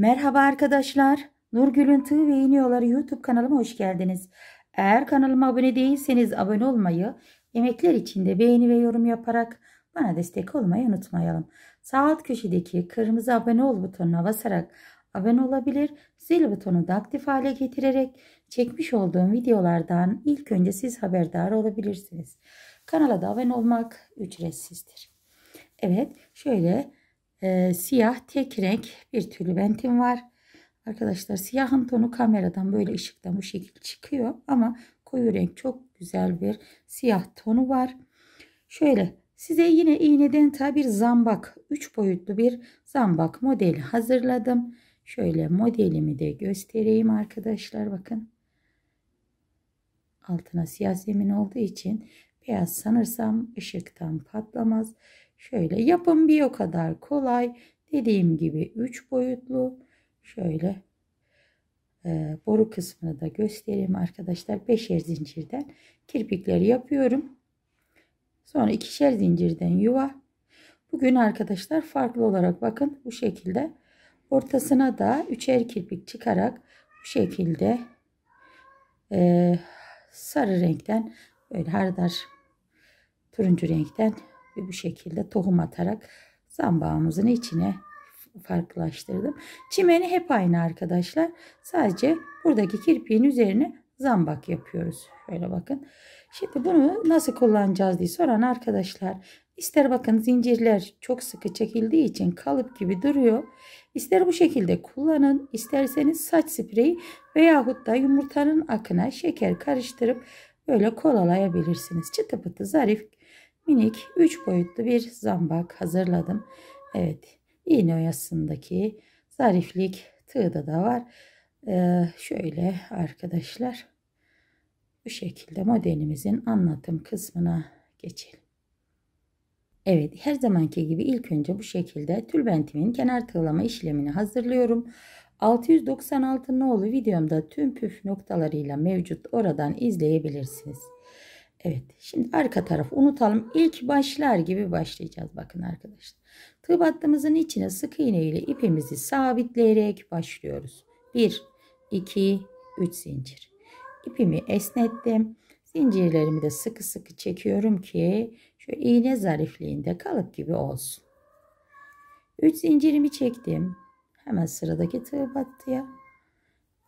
Merhaba arkadaşlar. Nurgül'ün Tığ ve İğniyoları YouTube kanalıma hoş geldiniz. Eğer kanalıma abone değilseniz abone olmayı, emekler de beğeni ve yorum yaparak bana destek olmayı unutmayalım. Sağ alt köşedeki kırmızı abone ol butonuna basarak abone olabilir, zil butonu da aktif hale getirerek çekmiş olduğum videolardan ilk önce siz haberdar olabilirsiniz. Kanala da abone olmak ücretsizdir. Evet şöyle e, siyah tek renk bir tülbentim var. Arkadaşlar siyahın tonu kameradan böyle ışıktan bu şekilde çıkıyor. Ama koyu renk çok güzel bir siyah tonu var. Şöyle size yine iğneden ta bir zambak 3 boyutlu bir zambak modeli hazırladım. Şöyle modelimi de göstereyim arkadaşlar bakın. Altına siyah zemin olduğu için beyaz sanırsam ışıktan patlamaz. Şöyle yapın bir o kadar kolay. Dediğim gibi 3 boyutlu. Şöyle e, boru kısmını da göstereyim arkadaşlar. 5'er zincirden kirpikleri yapıyorum. Sonra ikişer zincirden yuva. Bugün arkadaşlar farklı olarak bakın bu şekilde ortasına da üçer kirpik çıkarak bu şekilde e, sarı renkten böyle hardar turuncu renkten ve bu şekilde tohum atarak zambağımızın içine farklılaştırdım. Çimeni hep aynı arkadaşlar. Sadece buradaki kirpiğin üzerine zambak yapıyoruz. Şöyle bakın. Şimdi bunu nasıl kullanacağız diye soran arkadaşlar ister bakın zincirler çok sıkı çekildiği için kalıp gibi duruyor. İster bu şekilde kullanın. isterseniz saç spreyi veyahut da yumurtanın akına şeker karıştırıp böyle kolalayabilirsiniz. Çıtı pıtı zarif minik 3 boyutlu bir zambak hazırladım. Evet iğne oyasındaki zariflik tığda da var. Ee, şöyle arkadaşlar bu şekilde modelimizin anlatım kısmına geçelim. Evet her zamanki gibi ilk önce bu şekilde tülbentimin kenar tığlama işlemini hazırlıyorum. 696 nolu videomda tüm püf noktalarıyla mevcut oradan izleyebilirsiniz. Evet şimdi arka tarafı unutalım. İlk başlar gibi başlayacağız bakın arkadaşlar. Tığ battığımızın içine sık iğne ile ipimizi sabitleyerek başlıyoruz. 1, 2, 3 zincir. İpimi esnettim. Zincirlerimi de sıkı sıkı çekiyorum ki şu iğne zarifliğinde kalıp gibi olsun. 3 zincirimi çektim. Hemen sıradaki tığ battıya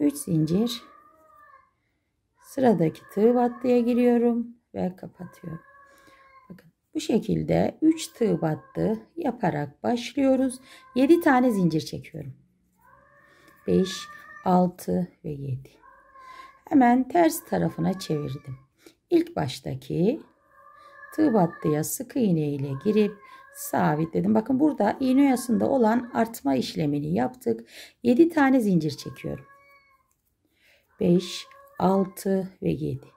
3 zincir sıradaki tığ battıya giriyorum ve kapatıyorum. Bakın bu şekilde 3 tığ battı yaparak başlıyoruz. 7 tane zincir çekiyorum. 5, 6 ve 7. Hemen ters tarafına çevirdim. İlk baştaki tığ battıya sık iğne ile girip sabitledim. Bakın burada iğne oyasında olan artma işlemini yaptık. 7 tane zincir çekiyorum. 5, 6 ve 7.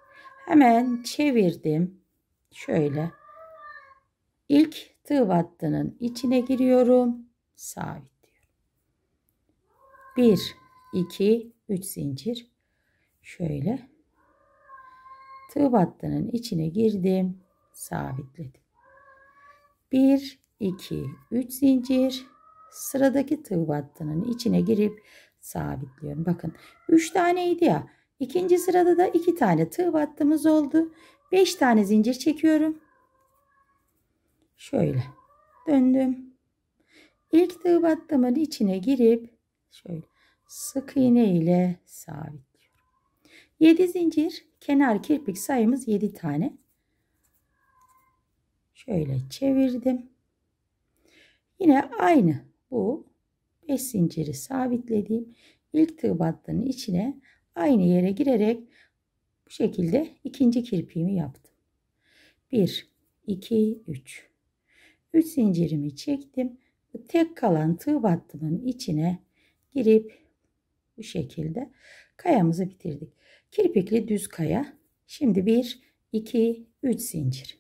Hemen çevirdim. Şöyle. İlk tığ battının içine giriyorum. Sabit diyorum. 1, 2, 3 zincir. Şöyle. Tığ battının içine girdim. Sabitledim. 1, 2, 3 zincir. Sıradaki tığ battının içine girip sabitliyorum. Bakın 3 taneydi ya. İkinci sırada da iki tane tığ battığımız oldu. Beş tane zincir çekiyorum. Şöyle döndüm. İlk tığ battığımın içine girip şöyle sık iğne ile sabitliyorum. 7 zincir kenar kirpik sayımız 7 tane. Şöyle çevirdim. Yine aynı bu 5 zinciri sabitlediğim ilk tığ battığının içine aynı yere girerek bu şekilde ikinci kirpiğimi yaptım. 1 2 3 3 zincirimi çektim. Tek kalan tığ battımın içine girip bu şekilde kayamızı bitirdik. Kirpikli düz kaya. Şimdi 1 2 3 zincir.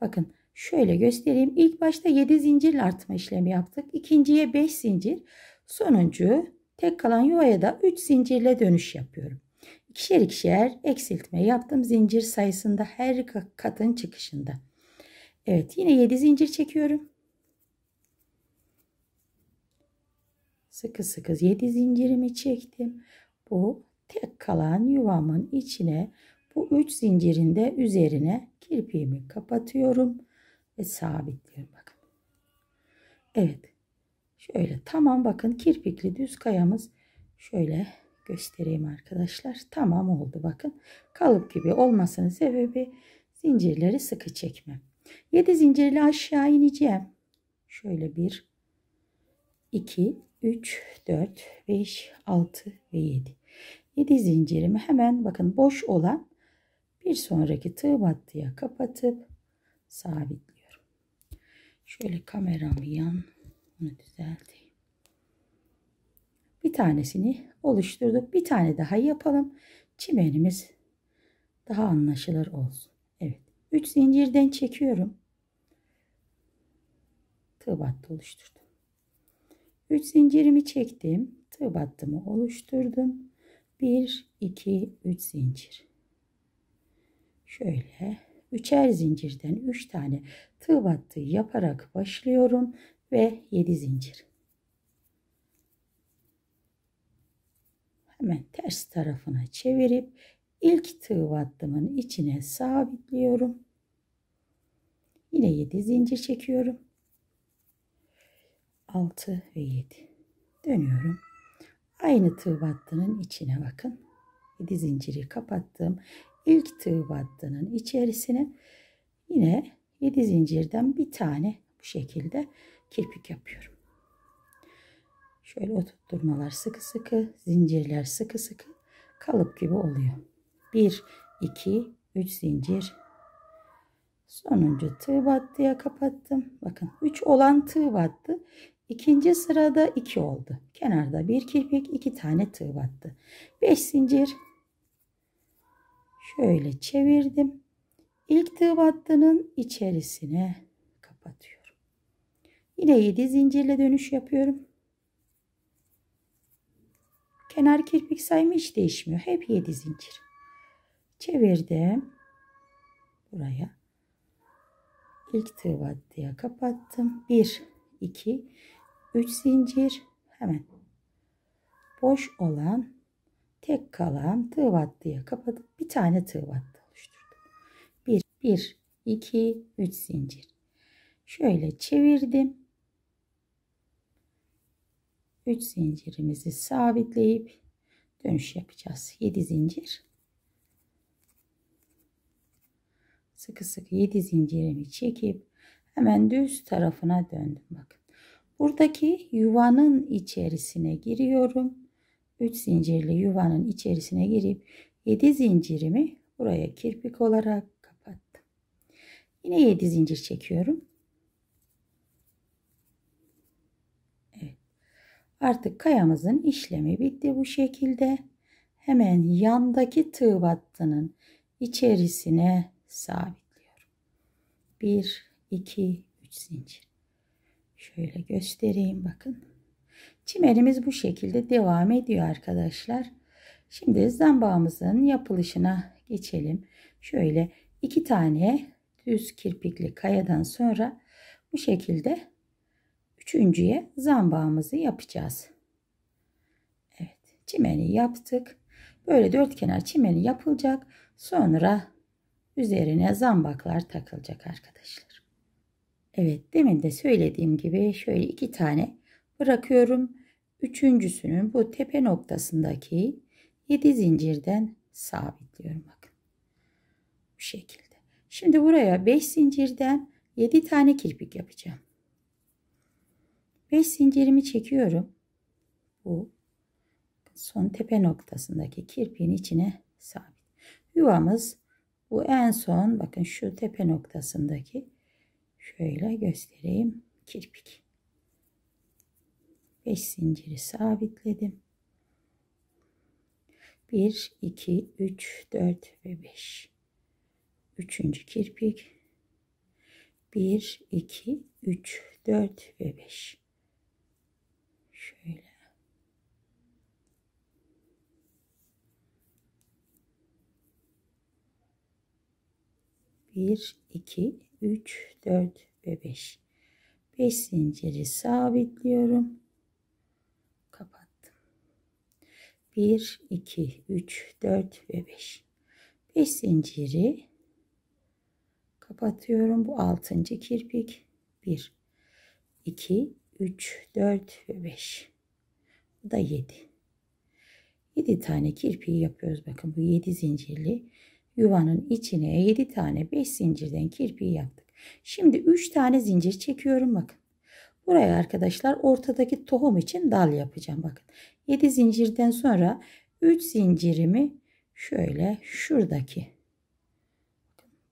Bakın şöyle göstereyim. İlk başta 7 zincirle artma işlemi yaptık. İkinciye 5 zincir. Sonuncu Tek kalan yuvaya da 3 zincirle dönüş yapıyorum. İkişer ikişer eksiltme yaptım zincir sayısında her katın çıkışında. Evet yine 7 zincir çekiyorum. Sıkı sıkı 7 zincirimi çektim. Bu tek kalan yuvamın içine bu 3 de üzerine kirpiğimi kapatıyorum ve sabitliyorum. Bakın. Evet Şöyle tamam bakın kirpikli düz kayamız şöyle göstereyim arkadaşlar. Tamam oldu bakın. Kalıp gibi olmasının sebebi zincirleri sıkı çekmem. 7 zincirli aşağı ineceğim. Şöyle 1 2 3 4 5 6 ve 7. 7 zincirimi hemen bakın boş olan bir sonraki tığ battıya kapatıp sabitliyorum. Şöyle kameramı yan bunu düzelteyim. Bir tanesini oluşturduk. Bir tane daha yapalım. Çimenimiz daha anlaşılır olsun. Evet. 3 zincirden çekiyorum. Tığ battı oluşturdum. 3 zincirimi çektim. Tığ battımı oluşturdum. 1, 2, 3 zincir. Şöyle üçer zincirden 3 üç tane tığ battı yaparak başlıyorum ve 7 zincir. Hemen ters tarafına çevirip ilk tığ battımın içine sabitliyorum. Yine 7 zincir çekiyorum. 6 ve 7. Dönüyorum. Aynı tığ battının içine bakın. 7 zinciri kapattım. İlk tığ battının içerisine yine 7 zincirden bir tane bu şekilde kirpik yapıyorum. Şöyle oturtmalar sıkı sıkı, zincirler sıkı sıkı kalıp gibi oluyor. 1, 2, 3 zincir. Sonuncu tığ battıya kapattım. Bakın 3 olan tığ battı. İkinci sırada 2 iki oldu. Kenarda bir kirpik, 2 tane tığ battı. 5 zincir. Şöyle çevirdim. İlk tığ battının içerisine kapatıyorum. Yine 7 zincirle dönüş yapıyorum. Kenar kirpik sayımı hiç değişmiyor. Hep 7 zincir. Çevirdim. Buraya. İlk tığ diye kapattım. 1, 2, 3 zincir. Hemen boş olan tek kalan tığ diye kapatıp bir tane tığ battı oluşturdum. 1, 1, 2, 3 zincir. Şöyle çevirdim. 3 zincirimizi sabitleyip dönüş yapacağız. 7 zincir. Sıkı sıkı 7 zincirimi çekip hemen düz tarafına döndüm. Bakın. Buradaki yuvanın içerisine giriyorum. 3 zincirli yuvanın içerisine girip 7 zincirimi buraya kirpik olarak kapattım. Yine 7 zincir çekiyorum. Artık kayamızın işlemi bitti bu şekilde. Hemen yandaki tığ battının içerisine sabitliyorum. 1, 2, 3 zincir. Şöyle göstereyim bakın. Çimerimiz bu şekilde devam ediyor arkadaşlar. Şimdi zambağımızın yapılışına geçelim. Şöyle iki tane düz kirpikli kayadan sonra bu şekilde Üçüncüye zambağımızı yapacağız. Evet çimeni yaptık. Böyle dört kenar çimeni yapılacak. Sonra üzerine zambaklar takılacak arkadaşlar. Evet demin de söylediğim gibi şöyle iki tane bırakıyorum. Üçüncüsünün bu tepe noktasındaki 7 zincirden sabitliyorum bakın. Bu şekilde. Şimdi buraya 5 zincirden 7 tane kirpik yapacağım. 5 zincirimi çekiyorum. Bu son tepe noktasındaki kirpiğin içine sabit. Yuvamız bu en son bakın şu tepe noktasındaki şöyle göstereyim kirpik. 5 zinciri sabitledim. 1 2 3 4 ve 5. 3. kirpik. 1 2 3 4 ve 5. Şöyle. Bir, iki, üç, dört ve beş. Beş zinciri sabitliyorum. Kapattım. Bir, iki, üç, dört ve beş. Beş zinciri kapatıyorum. Bu altıncı kirpik. Bir, iki, 3, 4 ve 5. Bu da 7. 7 tane kirpiği yapıyoruz. Bakın bu 7 zincirli yuvanın içine 7 tane 5 zincirden kirpiği yaptık. Şimdi 3 tane zincir çekiyorum bakın. Buraya arkadaşlar ortadaki tohum için dal yapacağım. Bakın 7 zincirden sonra 3 zincirimi şöyle şuradaki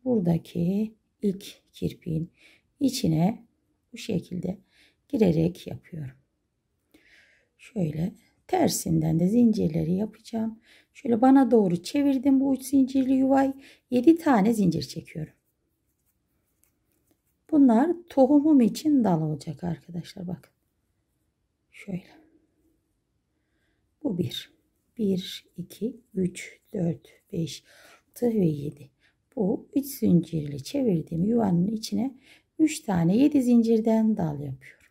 buradaki ilk kirpiğin içine bu şekilde girerek yapıyorum. Şöyle tersinden de zincirleri yapacağım. Şöyle bana doğru çevirdim bu üç zincirli yuvayı. 7 tane zincir çekiyorum. Bunlar tohumum için dal olacak arkadaşlar bak. Şöyle. Bu bir. 1, 2, 3, 4, 5, 6 ve 7. Bu 3 zincirli çevirdiğim yuvanın içine 3 tane 7 zincirden dal yapıyorum.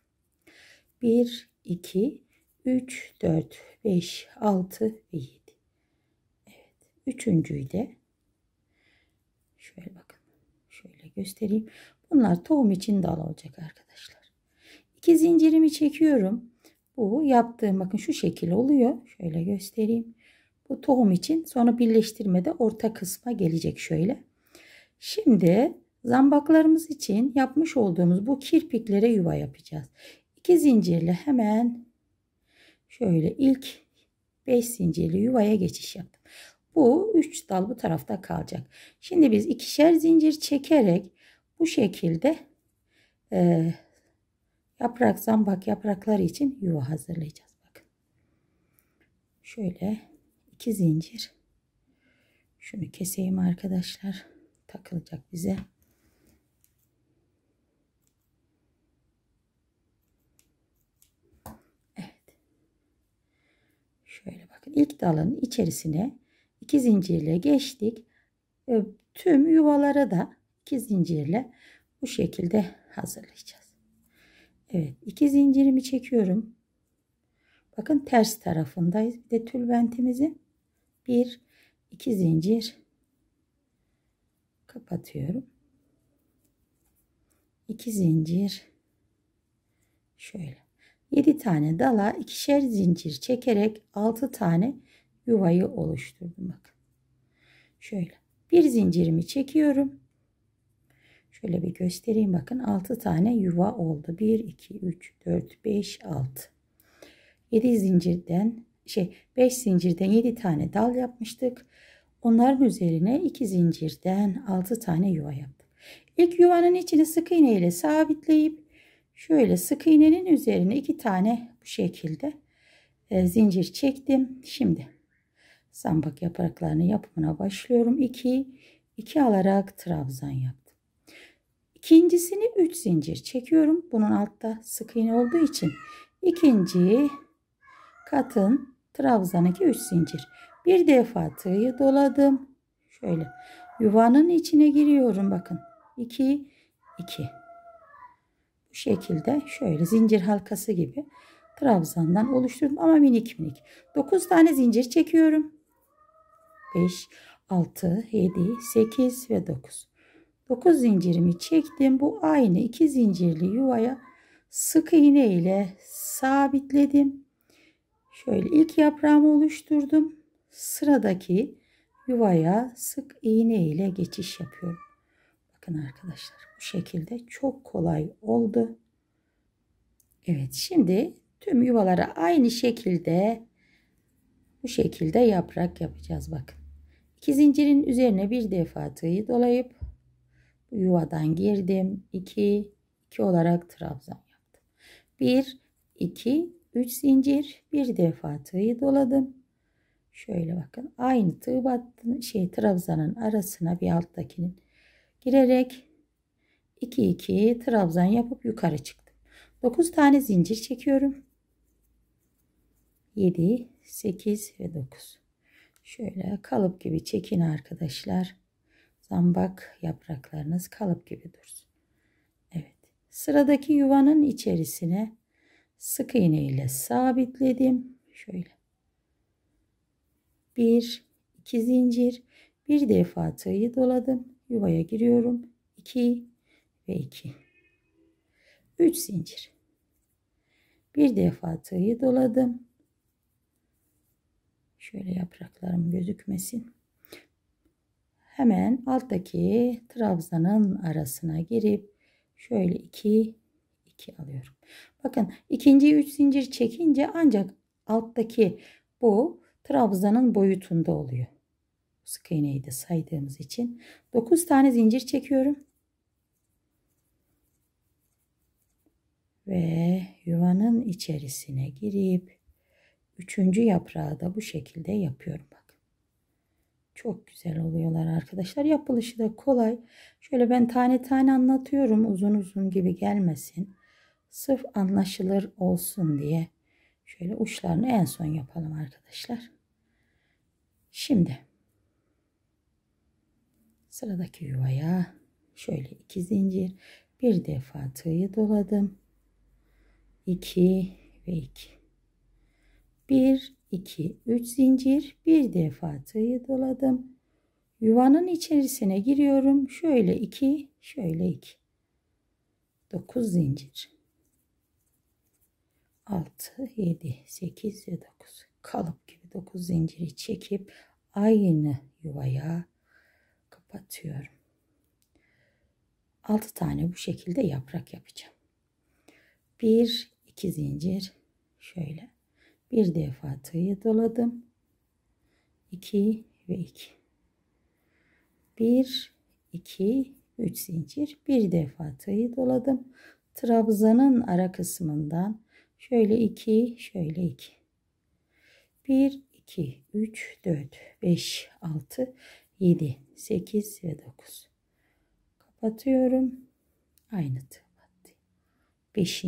1, 2, 3, 4, 5, 6 ve 7. Evet. Üçüncüyü de şöyle bakın. Şöyle göstereyim. Bunlar tohum için dal olacak arkadaşlar. İki zincirimi çekiyorum. Bu yaptığım bakın şu şekil oluyor. Şöyle göstereyim. Bu tohum için sonra birleştirmede orta kısma gelecek şöyle. Şimdi zambaklarımız için yapmış olduğumuz bu kirpiklere yuva yapacağız. 2 zincirli hemen şöyle ilk 5 zincirli yuvaya geçiş yaptım. Bu 3 dal bu tarafta kalacak. Şimdi biz ikişer zincir çekerek bu şekilde e, yaprak zambak yaprakları için yuva hazırlayacağız. Bakın. Şöyle 2 zincir. Şunu keseyim arkadaşlar. Takılacak bize. ilk dalın içerisine iki zincirle geçtik. Tüm yuvalara da iki zincirle bu şekilde hazırlayacağız. Evet iki zincirimi çekiyorum. Bakın ters tarafındayız. Bir de tülbentimizi bir iki zincir kapatıyorum. İki zincir şöyle 7 tane dala ikişer zincir çekerek 6 tane yuvayı oluşturdum. Bakın. Şöyle bir zincirimi çekiyorum. Şöyle bir göstereyim bakın 6 tane yuva oldu. 1 2 3 4 5 6. 7 zincirden şey 5 zincirden 7 tane dal yapmıştık. Onların üzerine 2 zincirden 6 tane yuva yaptık. İlk yuvanın içini sık iğne ile sabitleyip Şöyle sık iğnenin üzerine iki tane bu şekilde e, zincir çektim. Şimdi zambak yapraklarını yapımına başlıyorum. 2 2 alarak trabzan yaptım. İkincisini 3 zincir çekiyorum. Bunun altta sık iğne olduğu için ikinci katın trabzandaki 3 zincir. Bir defa tığı doladım. Şöyle yuvanın içine giriyorum bakın. 2 2 bu şekilde şöyle zincir halkası gibi trabzandan oluşturdum ama minik minik. 9 tane zincir çekiyorum. 5, 6, 7, 8 ve 9. 9 zincirimi çektim. Bu aynı iki zincirli yuvaya sık iğne ile sabitledim. Şöyle ilk yaprağımı oluşturdum. Sıradaki yuvaya sık iğne ile geçiş yapıyorum. Bakın arkadaşlar bu şekilde çok kolay oldu. Evet şimdi tüm yuvalara aynı şekilde bu şekilde yaprak yapacağız bakın. iki zincirin üzerine bir defa tığı dolayıp yuvadan girdim. 2 2 olarak trabzan yaptım. 1 2 3 zincir bir defa tığı doladım. Şöyle bakın aynı tığ battım şey trabzanın arasına bir alttakinin girerek 2 2 trabzan yapıp yukarı çıktım. 9 tane zincir çekiyorum. 7 8 ve 9. Şöyle kalıp gibi çekin arkadaşlar. Zambak yapraklarınız kalıp gibi dursun. Evet. Sıradaki yuvanın içerisine sık iğne ile sabitledim. Şöyle. 1 2 zincir bir defa tığı doladım yuvaya giriyorum. 2 ve 2. 3 zincir. Bir defa tığı doladım. Şöyle yapraklarım gözükmesin. Hemen alttaki trabzanın arasına girip şöyle 2 2 alıyorum. Bakın ikinci 3 zincir çekince ancak alttaki bu trabzanın boyutunda oluyor. Sık iğneyi de saydığımız için 9 tane zincir çekiyorum. Ve yuvanın içerisine girip üçüncü yaprağı da bu şekilde yapıyorum. Bak. Çok güzel oluyorlar arkadaşlar. Yapılışı da kolay. Şöyle ben tane tane anlatıyorum. Uzun uzun gibi gelmesin. Sırf anlaşılır olsun diye. Şöyle uçlarını en son yapalım arkadaşlar. Şimdi Sıradaki yuvaya şöyle iki zincir bir defa tığı doladım. 2 ve 2. 1 2 3 zincir bir defa tığı doladım. Yuvanın içerisine giriyorum. Şöyle 2, şöyle 2. 9 zincir. 6 7 8 ve 9. Kalıp gibi 9 zinciri çekip aynı yuvaya Kapatıyorum. 6 tane bu şekilde yaprak yapacağım. 1 2 zincir şöyle. Bir defa tığı doladım. 2 ve 2. 1 2 3 zincir. Bir defa tığı doladım. Trabzanın ara kısmından şöyle 2, şöyle 2. 1 2 3 4 5 6 7, 8 ve 9. Kapatıyorum. Aynı tığ battı. 5.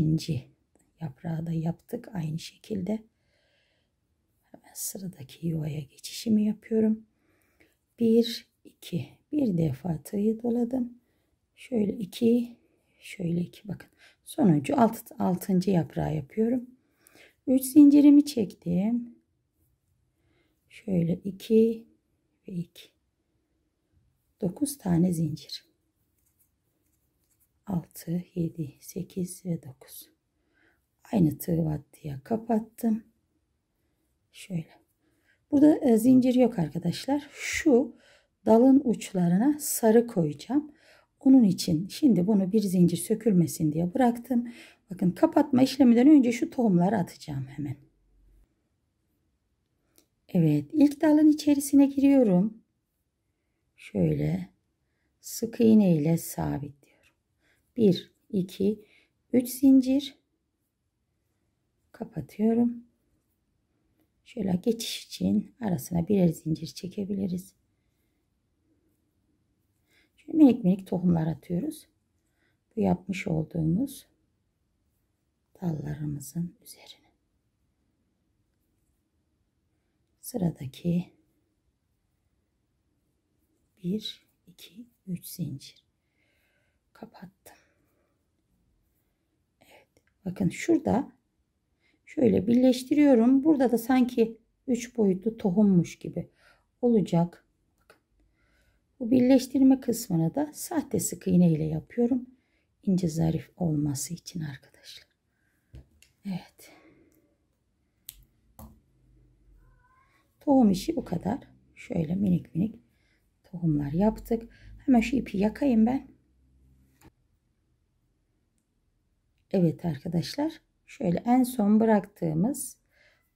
yaprağı da yaptık aynı şekilde. Hemen sıradaki yuvaya geçişimi yapıyorum. 1, 2. Bir defa tığı doladım. Şöyle 2, şöyle 2 bakın. Sonuncu 6. Alt, 6. yaprağı yapıyorum. 3 zincirimi çektim. Şöyle 2 ve 2. 9 tane zincir. 6, 7, 8 ve 9. Aynı tığ vattiye kapattım. Şöyle. Burada e, zincir yok arkadaşlar. Şu dalın uçlarına sarı koyacağım. Onun için şimdi bunu bir zincir sökülmesin diye bıraktım. Bakın kapatma işleminden önce şu tohumları atacağım hemen. Evet ilk dalın içerisine giriyorum şöyle sık iğne ile sabitliyorum. 1 2 3 zincir kapatıyorum. Şöyle geçiş için arasına birer zincir çekebiliriz. Şöyle minik minik tohumlar atıyoruz. Bu yapmış olduğumuz dallarımızın üzerine. Sıradaki 1 2 3 zincir kapattım Evet bakın şurada şöyle birleştiriyorum burada da sanki 3 boyutlu tohummuş gibi olacak bakın. bu birleştirme kısmını da sahte sık iğne ile yapıyorum ince zarif olması için arkadaşlar Evet tohum işi bu kadar şöyle minik minik tohumlar yaptık. Hemen şu ipi yakayım ben. Evet arkadaşlar şöyle en son bıraktığımız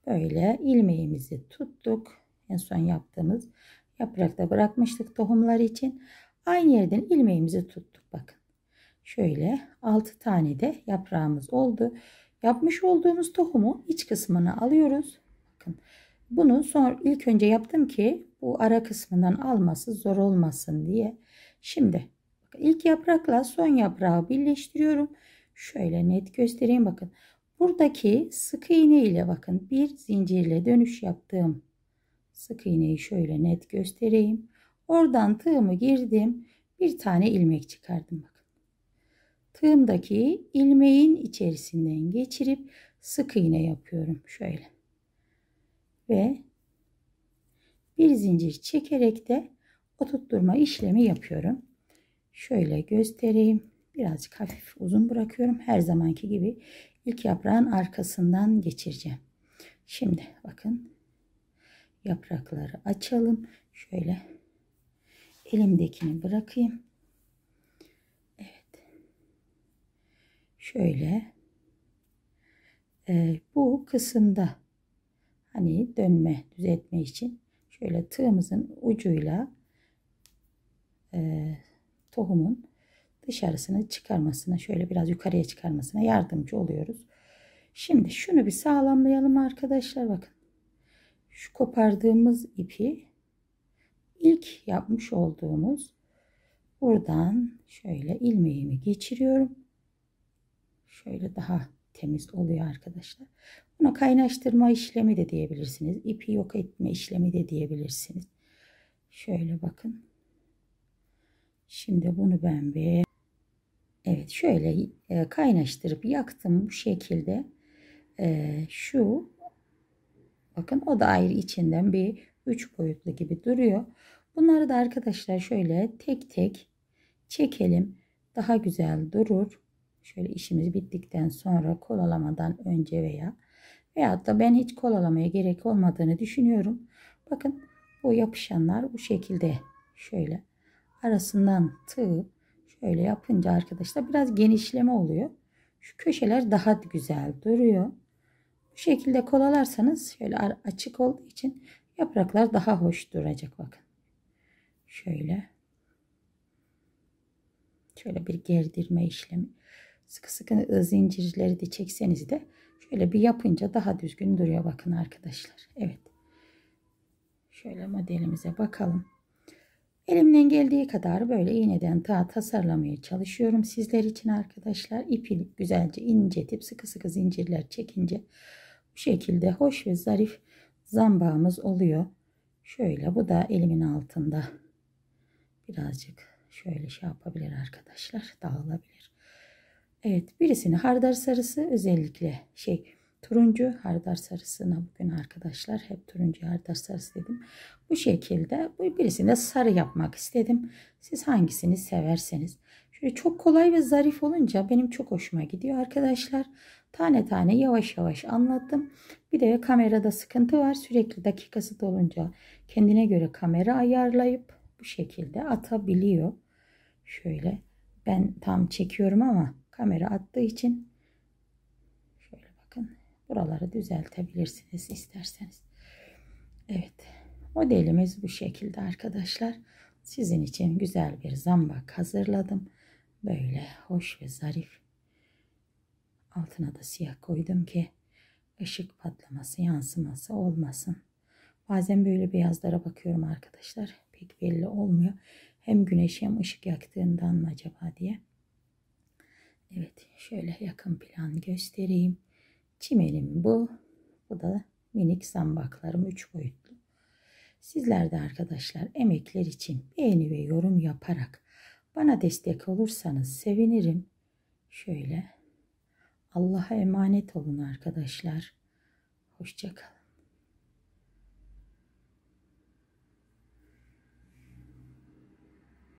böyle ilmeğimizi tuttuk. En son yaptığımız yaprakta bırakmıştık tohumlar için. Aynı yerden ilmeğimizi tuttuk bakın. Şöyle 6 tane de yaprağımız oldu. Yapmış olduğumuz tohumu iç kısmına alıyoruz. Bakın bunu son ilk önce yaptım ki bu ara kısmından alması zor olmasın diye. Şimdi ilk yaprakla son yaprağı birleştiriyorum. Şöyle net göstereyim bakın. Buradaki sık iğne ile bakın bir zincirle dönüş yaptığım sık iğneyi şöyle net göstereyim. Oradan tığımı girdim. Bir tane ilmek çıkardım bakın. Tığımdaki ilmeğin içerisinden geçirip sık iğne yapıyorum şöyle ve bir zincir çekerek de oturtturma işlemi yapıyorum. Şöyle göstereyim. Birazcık hafif uzun bırakıyorum. Her zamanki gibi ilk yaprağın arkasından geçireceğim. Şimdi bakın yaprakları açalım. Şöyle elimdekini bırakayım. Evet. Şöyle e, bu kısımda hani dönme düzeltme için şöyle tığımızın ucuyla e, tohumun dışarısını çıkarmasına şöyle biraz yukarıya çıkarmasına yardımcı oluyoruz. Şimdi şunu bir sağlamlayalım arkadaşlar bakın. Şu kopardığımız ipi ilk yapmış olduğumuz buradan şöyle ilmeğimi geçiriyorum. Şöyle daha temiz oluyor arkadaşlar. Buna kaynaştırma işlemi de diyebilirsiniz. İpi yok etme işlemi de diyebilirsiniz. Şöyle bakın. Şimdi bunu ben bir Evet şöyle e, kaynaştırıp yaktım bu şekilde. E, şu bakın o da ayrı içinden bir üç boyutlu gibi duruyor. Bunları da arkadaşlar şöyle tek tek çekelim. Daha güzel durur. Şöyle işimiz bittikten sonra kolalamadan önce veya veyahut da ben hiç kolalamaya gerek olmadığını düşünüyorum. Bakın bu yapışanlar bu şekilde şöyle arasından tığ şöyle yapınca arkadaşlar biraz genişleme oluyor. Şu köşeler daha güzel duruyor. Bu şekilde kolalarsanız şöyle açık olduğu için yapraklar daha hoş duracak bakın. Şöyle şöyle bir gerdirme işlemi Sıkı sıkı e, zincirleri de çekseniz de şöyle bir yapınca daha düzgün duruyor bakın arkadaşlar. Evet. Şöyle modelimize bakalım. Elimden geldiği kadar böyle iğneden ta tasarlamaya çalışıyorum sizler için arkadaşlar. ipi güzelce incetip sıkı sıkı zincirler çekince bu şekilde hoş ve zarif zambağımız oluyor. Şöyle bu da elimin altında birazcık şöyle şey yapabilir arkadaşlar dağılabilir. Evet birisini hardar sarısı özellikle şey turuncu hardar sarısına bugün arkadaşlar hep turuncu hardar sarısı dedim. Bu şekilde bu birisini de sarı yapmak istedim. Siz hangisini severseniz. Şöyle çok kolay ve zarif olunca benim çok hoşuma gidiyor arkadaşlar. Tane tane yavaş yavaş anlattım. Bir de kamerada sıkıntı var. Sürekli dakikası dolunca kendine göre kamera ayarlayıp bu şekilde atabiliyor. Şöyle ben tam çekiyorum ama kamera attığı için şöyle bakın buraları düzeltebilirsiniz isterseniz. Evet modelimiz bu şekilde arkadaşlar. Sizin için güzel bir zambak hazırladım. Böyle hoş ve zarif. Altına da siyah koydum ki ışık patlaması yansıması olmasın. Bazen böyle beyazlara bakıyorum arkadaşlar. Pek belli olmuyor. Hem güneş hem ışık yaktığından mı acaba diye. Evet şöyle yakın plan göstereyim. Çimelim bu. Bu da minik zambaklarım 3 boyutlu. Sizler de arkadaşlar emekler için beğeni ve yorum yaparak bana destek olursanız sevinirim. Şöyle Allah'a emanet olun arkadaşlar. Hoşçakalın.